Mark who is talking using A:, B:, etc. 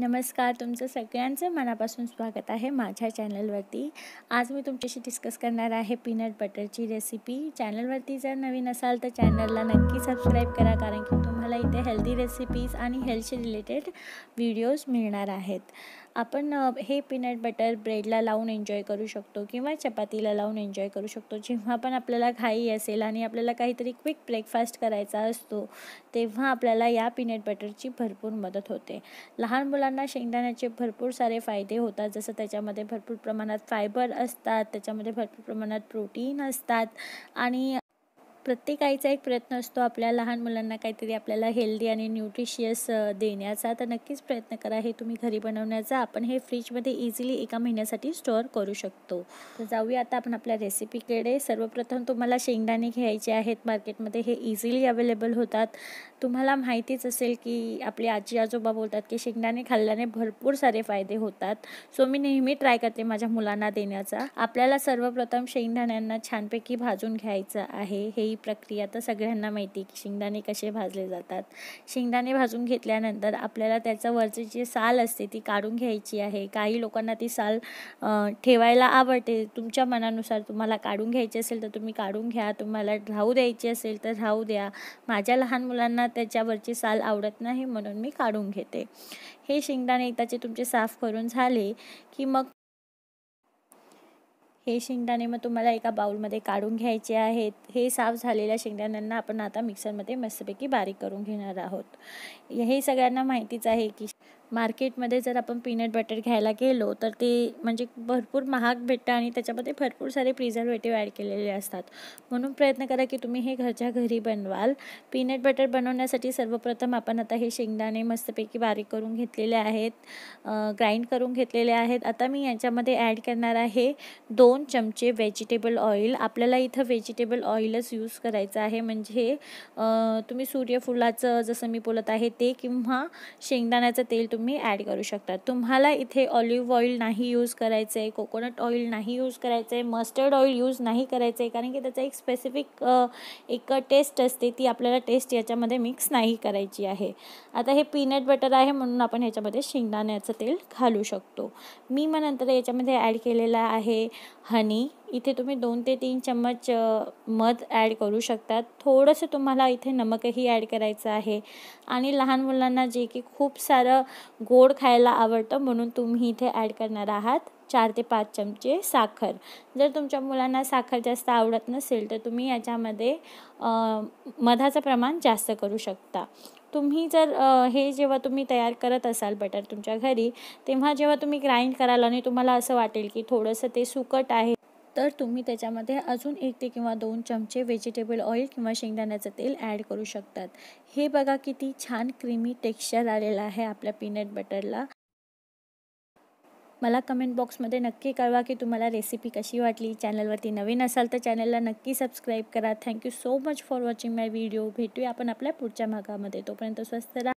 A: नमस्कार तुमचं सगळ्यांचं मनापासून स्वागत आहे माझ्या चॅनलवरती आज मी तुमच्याशी डिस्कस करणार आहे पीनट बटरची रेसिपी चॅनलवरती जर नवीन असाल तर चॅनलला नक्की सबस्क्राईब करा कारण की तुम्हाला इथे हेल्दी रेसिपीज आणि हेल्थशी रिलेटेड व्हिडिओज मिळणार आहेत आपण हे पीनट बटर ब्रेडला लावून एन्जॉय करू शकतो किंवा चपातीला लावून एन्जॉय करू शकतो जेव्हा पण आपल्याला घाई असेल आणि आपल्याला काहीतरी क्विक ब्रेकफास्ट करायचा असतो तेव्हा आपल्याला या पीनट बटरची भरपूर मदत होते लहान मुलं मुलांना शेंगदाण्याचे भरपूर सारे फायदे होतात जसं त्याच्यामध्ये भरपूर प्रमाणात फायबर असतात त्याच्यामध्ये भरपूर प्रमाणात प्रोटीन असतात आणि प्रत्येक आईचा एक प्रयत्न असतो आपल्या लहान मुलांना काहीतरी आपल्याला हेल्दी आणि न्यूट्रिशियस देण्याचा तर नक्कीच प्रयत्न करा हे तुम्ही घरी बनवण्याचा आपण हे फ्रीजमध्ये इझिली एका महिन्यासाठी स्टोअर करू शकतो तर जाऊया आता आपण आपल्या रेसिपीकडे सर्वप्रथम तुम्हाला शेंगदाणे घ्यायचे आहेत मार्केटमध्ये हे इझिली अवेलेबल होतात तुम्हाला माहितीच असेल की आपले आजी आजोबा बोलतात की शेंगदाणे खाल्ल्याने भरपूर सारे फायदे होतात सो मी नेहमी ट्राय करते माझ्या मुलांना देण्याचा आपल्याला सर्वप्रथम शेंगदाण्यांना छानपैकी भाजून घ्यायचं आहे हे ही प्रक्रिया तर सगळ्यांना माहिती की शेंगदाणे कसे भाजले जातात शेंगदाणे भाजून घेतल्यानंतर आपल्याला त्याचं जी साल असते ती काढून घ्यायची आहे काही लोकांना ती साल ठेवायला आवडते तुमच्या मनानुसार तुम्हाला काढून घ्यायची असेल तर तुम्ही काढून घ्या तुम्हाला राहू द्यायची असेल तर राहू द्या माझ्या लहान मुलांना त्याच्यावरची साल आवडत नाही म्हणून मी काढून घेते हे शेंगदाणे एकदाचे तुमचे साफ करून झाले की मग हे शेंगदाणे मग तुम्हाला एका बाउलमध्ये काढून घ्यायचे आहेत हे साफ झालेल्या शेंगदाण्यांना आपण आता मिक्सरमध्ये मस्तपैकी बारीक करून घेणार आहोत हे सगळ्यांना माहितीच आहे की मार्केटमध्ये जर आपण पीनट बटर घ्यायला गेलो तर ते म्हणजे भरपूर महाग भेटतं आणि त्याच्यामध्ये भरपूर सारे प्रिझर्वेटिव्ह ॲड केलेले असतात म्हणून प्रयत्न करा की तुम्ही हे घरच्या घरी बनवाल पीनट बटर बनवण्यासाठी सर्वप्रथम आपण आता हे शेंगदाणे मस्तपैकी बारीक करून घेतलेले आहेत ग्राइंड करून घेतलेले आहेत आता मी याच्यामध्ये ॲड करणार आहे दोन दोन चमचे व्हेजिटेबल ऑइल आपल्याला इथं व्हेजिटेबल ऑइलच यूज करायचं आहे म्हणजे तुम्ही सूर्यफुलाचं जसं मी बोलत आहे ते किंवा शेंगदाण्याचं तेल तुम्ही ॲड करू शकता तुम्हाला इथे ऑलिव्ह ऑइल नाही यूज करायचं आहे कोकोनट ऑइल नाही यूज करायचं आहे मस्टर्ड ऑइल यूज नाही करायचं आहे कारण की त्याचा एक स्पेसिफिक एक टेस्ट असते ती आपल्याला टेस्ट याच्यामध्ये मिक्स नाही करायची आहे आता हे पीनट बटर आहे म्हणून आपण ह्याच्यामध्ये शेंगदाण्याचं तेल घालू शकतो मी मग नंतर याच्यामध्ये ॲड केलेलं आहे हनी इथे तुम्ही दोन ते तीन चम्मच मध ॲड करू शकतात थोडंसं तुम्हाला इथे नमकही ॲड करायचं आहे आणि लहान मुलांना जे की खूप सारं गोड खायला आवडतं म्हणून तुम्ही इथे ॲड करणार आहात चार ते पाच चमचे साखर जर तुमच्या मुलांना साखर जास्त आवडत नसेल तर तुम्ही याच्यामध्ये मधाचं प्रमाण जास्त करू शकता तुम्ही जर हे जेव्हा तुम्ही तयार करत असाल बटर तुमच्या घरी तेव्हा जेव्हा तुम्ही ग्राइंड कराल आणि तुम्हाला असं वाटेल की थोडंसं ते सुकट आहे तर तुम्ही त्याच्यामध्ये अजून एक ते किंवा दोन चमचे व्हेजिटेबल ऑइल किंवा शेंगदाण्याचं तेल ॲड करू शकतात हे बघा किती छान क्रीमी टेक्स्चर आलेलं आहे आपल्या पीनट बटरला मला कमेंट बॉक्समध्ये नक्की कळवा की तुम्हाला रेसिपी कशी वाटली चॅनलवरती नवीन असाल तर चॅनलला नक्की सबस्क्राईब करा thank you so much for watching my video भेटूया आपण आपल्या पुढच्या भागामध्ये तोपर्यंत स्वस्त राहा